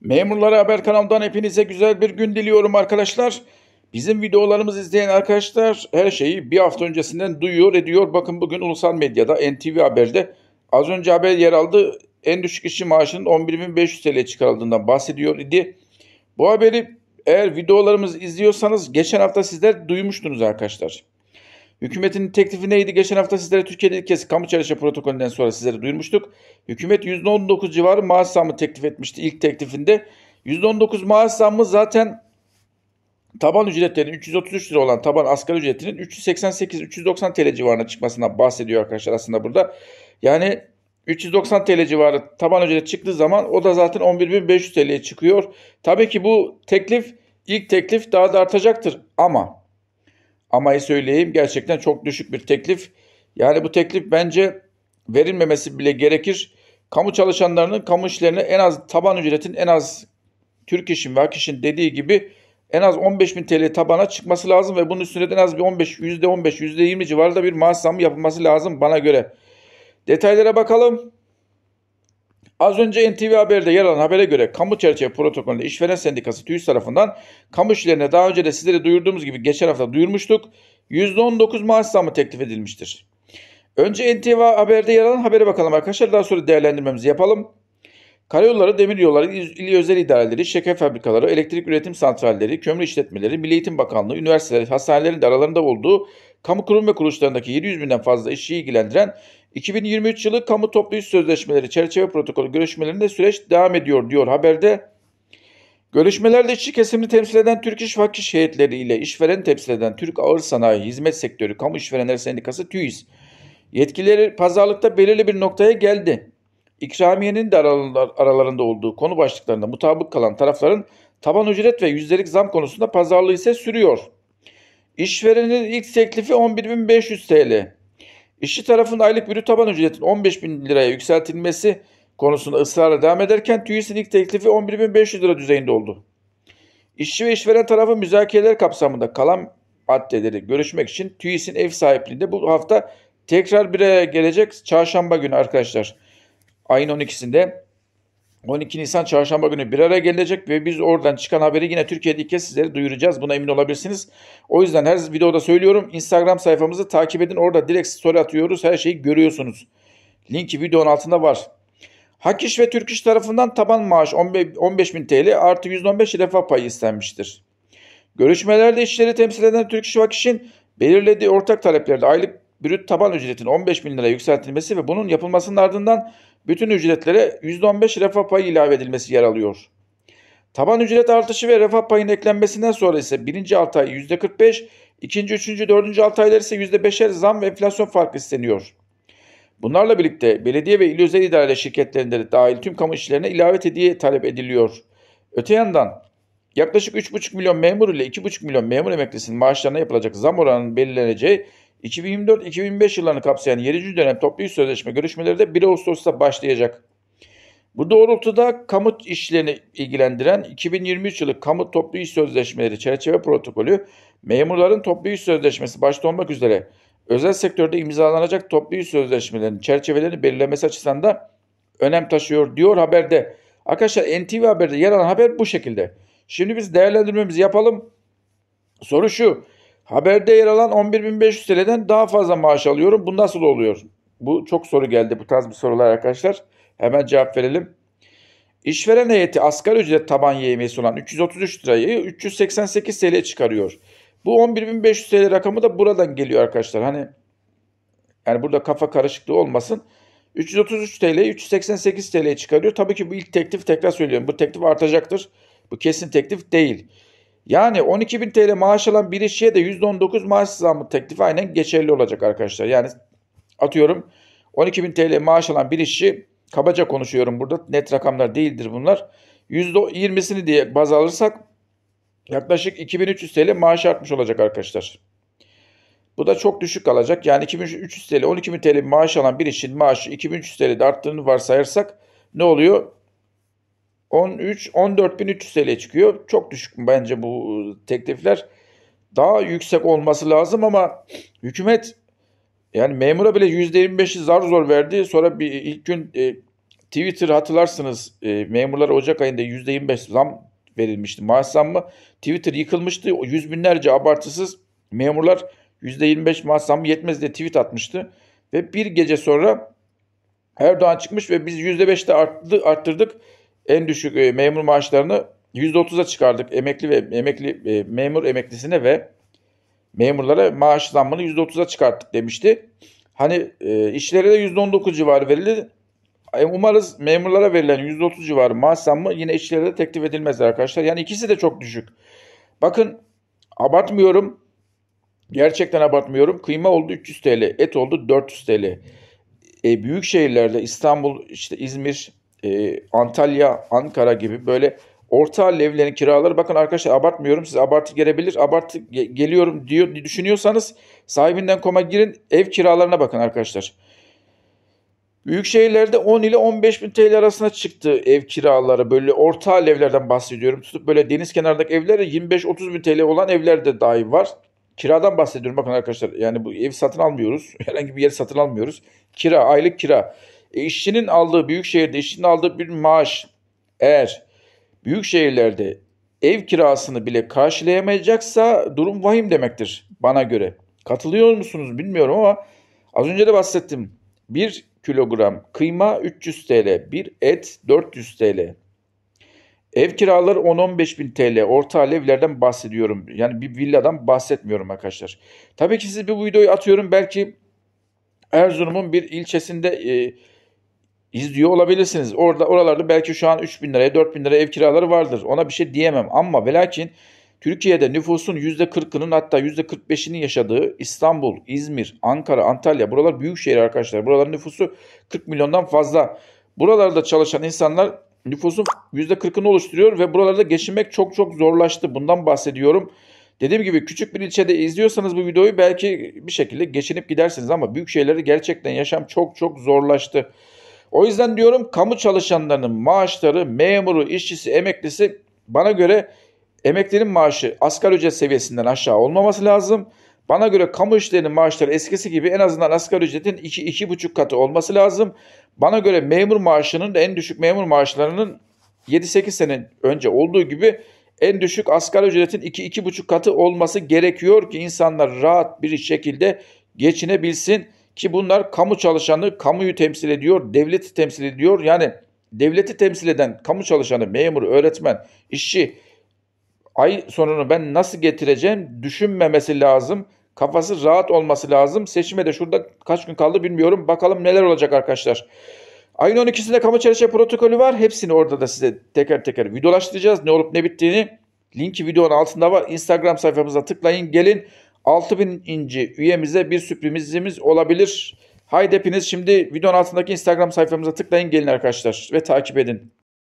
Memurlara Haber kanalından hepinize güzel bir gün diliyorum arkadaşlar. Bizim videolarımızı izleyen arkadaşlar her şeyi bir hafta öncesinden duyuyor ediyor. Bakın bugün ulusal medyada NTV Haber'de az önce haber yer aldı. En düşük işçi maaşının 11.500 TL çıkarıldığından bahsediyor idi. Bu haberi eğer videolarımızı izliyorsanız geçen hafta sizler duymuştunuz arkadaşlar. Hükümetin teklifi neydi? Geçen hafta sizlere Türkiye'nin ilk kez kamu çalışma protokolünden sonra sizlere duyurmuştuk. Hükümet %19 civarı maaş zammı teklif etmişti ilk teklifinde. %19 maaş zammı zaten taban ücretlerin 333 lira olan taban asgari ücretinin 388-390 TL civarına çıkmasına bahsediyor arkadaşlar aslında burada. Yani 390 TL civarı taban ücret çıktığı zaman o da zaten 11.500 TL'ye çıkıyor. Tabii ki bu teklif ilk teklif daha da artacaktır ama ama söyleyeyim gerçekten çok düşük bir teklif. Yani bu teklif bence verilmemesi bile gerekir. Kamu çalışanlarının kamu işlerine en az taban ücretin en az Türk işin ve Hak dediği gibi en az 15 bin TL tabana çıkması lazım ve bunun üstüne de en az bir 15, %15, %20 civarında bir maaş zammı yapılması lazım bana göre. Detaylara bakalım. Az önce NTV Haber'de yer alan habere göre kamu çerçeve protokolünde işveren sendikası TÜİS tarafından kamu işlerine daha önce de sizlere duyurduğumuz gibi geçen hafta duyurmuştuk. %19 maaş zammı teklif edilmiştir. Önce NTV Haber'de yer alan habere bakalım arkadaşlar. Daha sonra değerlendirmemizi yapalım. Karayolları, demiryolları, il özel idareleri, şeker fabrikaları, elektrik üretim santralleri, kömür işletmeleri, Milli Eğitim Bakanlığı, üniversiteler, hastanelerin de aralarında olduğu kamu kurum ve kuruluşlarındaki 700 binden fazla işçiyi ilgilendiren 2023 yılı kamu toplu iş sözleşmeleri çerçeve protokolü görüşmelerinde süreç devam ediyor diyor haberde. Görüşmelerde işçi kesimini temsil eden Türk İş Vakıf Heyetleri ile işveren temsil eden Türk Ağır Sanayi Hizmet Sektörü Kamu İşverenler Sendikası TÜİS yetkileri pazarlıkta belirli bir noktaya geldi. İkramiyenin de aralarında olduğu konu başlıklarında mutabık kalan tarafların taban ücret ve yüzdelik zam konusunda pazarlığı ise sürüyor. İşverenin ilk teklifi 11.500 TL. İşçi tarafında aylık bürüt taban ücretin 15 bin liraya yükseltilmesi konusunda ısrarla devam ederken TÜİS'in ilk teklifi 11.500 lira düzeyinde oldu. İşçi ve işveren tarafı müzakereler kapsamında kalan maddeleri görüşmek için TÜİS'in ev sahipliğinde bu hafta tekrar bir araya gelecek çarşamba günü arkadaşlar. Ayın 12'sinde 12 Nisan çarşamba günü bir araya gelecek ve biz oradan çıkan haberi yine Türkiye'de ilk kez sizlere duyuracağız. Buna emin olabilirsiniz. O yüzden her videoda söylüyorum. Instagram sayfamızı takip edin. Orada direkt story atıyoruz. Her şeyi görüyorsunuz. Linki videonun altında var. Hakiş ve Türk İş tarafından taban maaş 15 bin TL artı 115 refah payı istenmiştir. Görüşmelerde işleri temsil eden Türk İş ve belirlediği ortak taleplerde aylık brüt taban ücretin 15 bin lira yükseltilmesi ve bunun yapılmasının ardından bütün ücretlere %15 refah payı ilave edilmesi yer alıyor. Taban ücret artışı ve refah payının eklenmesinden sonra ise birinci 6 ay %45, ikinci, üçüncü, dördüncü 6 aylar ise %5'er zam ve enflasyon farkı isteniyor. Bunlarla birlikte belediye ve il özel idare şirketlerinde de dahil tüm kamu işlerine ilave hediye talep ediliyor. Öte yandan yaklaşık 3,5 milyon memur ile 2,5 milyon memur emeklisinin maaşlarına yapılacak zam oranının belirleneceği 2024-2025 yıllarını kapsayan 7. dönem toplu iş sözleşme görüşmeleri de 1 Ağustos'ta başlayacak. Bu doğrultuda kamu işlerini ilgilendiren 2023 yılı kamu toplu iş sözleşmeleri çerçeve protokolü memurların toplu iş sözleşmesi başta olmak üzere özel sektörde imzalanacak toplu iş sözleşmelerinin çerçevelerini belirlemesi açısından da önem taşıyor diyor haberde. Arkadaşlar NTV Haber'de yer alan haber bu şekilde. Şimdi biz değerlendirmemizi yapalım. Soru şu. Haberde yer alan 11.500 TL'den daha fazla maaş alıyorum. Bu nasıl oluyor? Bu çok soru geldi. Bu tarz bir sorular arkadaşlar. Hemen cevap verelim. İşveren heyeti asgari ücret taban yemeği olan 333 lirayı 388 TL'ye çıkarıyor. Bu 11.500 TL rakamı da buradan geliyor arkadaşlar. Hani yani burada kafa karışıklığı olmasın. 333 TL 388 TL'ye çıkarıyor. Tabii ki bu ilk teklif tekrar söylüyorum. Bu teklif artacaktır. Bu kesin teklif değil. Yani 12 bin TL maaş alan bir işçiye de %19 maaş zammı teklifi aynen geçerli olacak arkadaşlar. Yani atıyorum 12 bin TL maaş alan bir işçi kabaca konuşuyorum burada net rakamlar değildir bunlar. %20'sini diye baz alırsak yaklaşık 2300 TL maaş artmış olacak arkadaşlar. Bu da çok düşük kalacak. Yani 2300 TL 12.000 TL maaş alan bir işin maaşı 2300 TL'de arttığını varsayarsak ne oluyor? 13 14.300 TL çıkıyor. Çok düşük bence bu teklifler. Daha yüksek olması lazım ama hükümet yani memura bile %25'i zar zor verdi. Sonra bir ilk gün e, Twitter hatırlarsınız e, memurlara Ocak ayında %25 zam verilmişti. Maaş zammı Twitter yıkılmıştı. Yüz binlerce abartısız memurlar %25 maaş zammı yetmez diye tweet atmıştı. Ve bir gece sonra Erdoğan çıkmış ve biz %5'te arttı, arttırdık en düşük e, memur maaşlarını %30'a çıkardık. Emekli ve emekli e, memur emeklisine ve memurlara maaş zammını %30'a çıkarttık demişti. Hani e, işlere de %19 civarı verildi. E, umarız memurlara verilen %30 civarı maaş zammı yine işlere de teklif edilmez arkadaşlar. Yani ikisi de çok düşük. Bakın abartmıyorum. Gerçekten abartmıyorum. Kıyma oldu 300 TL, et oldu 400 TL. E, büyük şehirlerde İstanbul, işte İzmir, e, Antalya, Ankara gibi böyle orta halli kiraları bakın arkadaşlar abartmıyorum size abartı gelebilir. Abartı ge- geliyorum diyor düşünüyorsanız sahibinden koma girin ev kiralarına bakın arkadaşlar. Büyük şehirlerde 10 ile 15 bin TL arasına çıktı ev kiraları. Böyle orta hal bahsediyorum. Tutup böyle deniz kenarındaki evlere 25-30 bin TL olan evler de dahi var. Kiradan bahsediyorum bakın arkadaşlar. Yani bu ev satın almıyoruz. Herhangi bir yer satın almıyoruz. Kira, aylık kira. E işçinin aldığı büyük şehirde işçinin aldığı bir maaş eğer büyük şehirlerde ev kirasını bile karşılayamayacaksa durum vahim demektir bana göre. Katılıyor musunuz bilmiyorum ama az önce de bahsettim. 1 kilogram kıyma 300 TL, bir et 400 TL. Ev kiraları 10-15 bin TL. Orta evlerden bahsediyorum. Yani bir villadan bahsetmiyorum arkadaşlar. Tabii ki siz bir videoyu atıyorum. Belki Erzurum'un bir ilçesinde e, izliyor olabilirsiniz. Orada oralarda belki şu an 3 bin liraya 4 bin liraya ev kiraları vardır. Ona bir şey diyemem ama velakin Türkiye'de nüfusun %40'ının hatta %45'inin yaşadığı İstanbul, İzmir, Ankara, Antalya buralar büyük şehir arkadaşlar. Buraların nüfusu 40 milyondan fazla. Buralarda çalışan insanlar nüfusun %40'ını oluşturuyor ve buralarda geçinmek çok çok zorlaştı. Bundan bahsediyorum. Dediğim gibi küçük bir ilçede izliyorsanız bu videoyu belki bir şekilde geçinip gidersiniz ama büyük şehirlerde gerçekten yaşam çok çok zorlaştı. O yüzden diyorum kamu çalışanlarının maaşları, memuru, işçisi, emeklisi bana göre emeklinin maaşı asgari ücret seviyesinden aşağı olmaması lazım. Bana göre kamu işlerinin maaşları eskisi gibi en azından asgari ücretin 2-2,5 katı olması lazım. Bana göre memur maaşının da en düşük memur maaşlarının 7-8 sene önce olduğu gibi en düşük asgari ücretin 2-2,5 katı olması gerekiyor ki insanlar rahat bir şekilde geçinebilsin. Ki bunlar kamu çalışanı kamuyu temsil ediyor, devleti temsil ediyor. Yani devleti temsil eden kamu çalışanı, memur, öğretmen, işçi ay sonunu ben nasıl getireceğim düşünmemesi lazım. Kafası rahat olması lazım. Seçime de şurada kaç gün kaldı bilmiyorum. Bakalım neler olacak arkadaşlar. Ayın 12'sinde kamu çerçeve protokolü var. Hepsini orada da size teker teker videolaştıracağız. Ne olup ne bittiğini. Linki videonun altında var. Instagram sayfamıza tıklayın gelin. 6000 inci üyemize bir sürprizimiz olabilir. Haydi hepiniz şimdi videonun altındaki Instagram sayfamıza tıklayın gelin arkadaşlar ve takip edin.